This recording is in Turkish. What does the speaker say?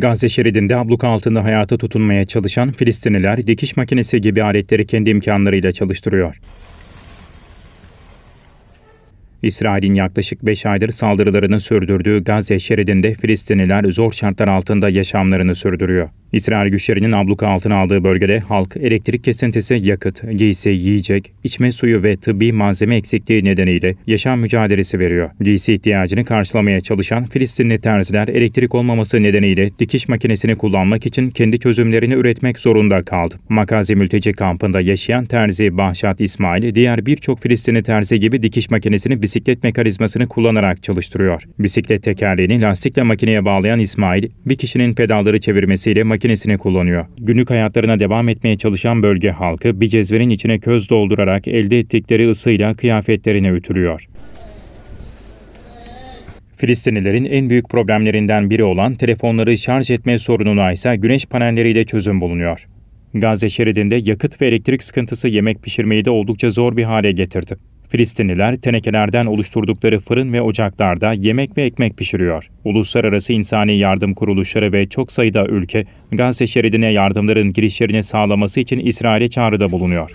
Gazze şeridinde abluk altında hayata tutunmaya çalışan Filistinliler dikiş makinesi gibi aletleri kendi imkanlarıyla çalıştırıyor. İsrail'in yaklaşık 5 aydır saldırılarını sürdürdüğü Gazze şeridinde Filistinliler zor şartlar altında yaşamlarını sürdürüyor. İsrail güçlerinin abluka altına aldığı bölgede halk elektrik kesintisi, yakıt, giysi, yiyecek, içme suyu ve tıbbi malzeme eksikliği nedeniyle yaşam mücadelesi veriyor. Giysi ihtiyacını karşılamaya çalışan Filistinli terziler elektrik olmaması nedeniyle dikiş makinesini kullanmak için kendi çözümlerini üretmek zorunda kaldı. Makazi mülteci kampında yaşayan terzi Bahşat İsmail, diğer birçok Filistinli terzi gibi dikiş makinesini bisiklet mekanizmasını kullanarak çalıştırıyor. Bisiklet tekerleğini lastikle makineye bağlayan İsmail, bir kişinin pedalları çevirmesiyle makinesini kullanıyor. Günlük hayatlarına devam etmeye çalışan bölge halkı bir cezvenin içine köz doldurarak elde ettikleri ısıyla kıyafetlerini ütülüyor. Filistinlilerin en büyük problemlerinden biri olan telefonları şarj etme sorununa ise güneş panelleriyle çözüm bulunuyor. Gazze şeridinde yakıt ve elektrik sıkıntısı yemek pişirmeyi de oldukça zor bir hale getirdi. Filistinliler tenekelerden oluşturdukları fırın ve ocaklarda yemek ve ekmek pişiriyor. Uluslararası insani yardım kuruluşları ve çok sayıda ülke Gazze şeridine yardımların girişlerini sağlaması için İsrail'e çağrıda bulunuyor.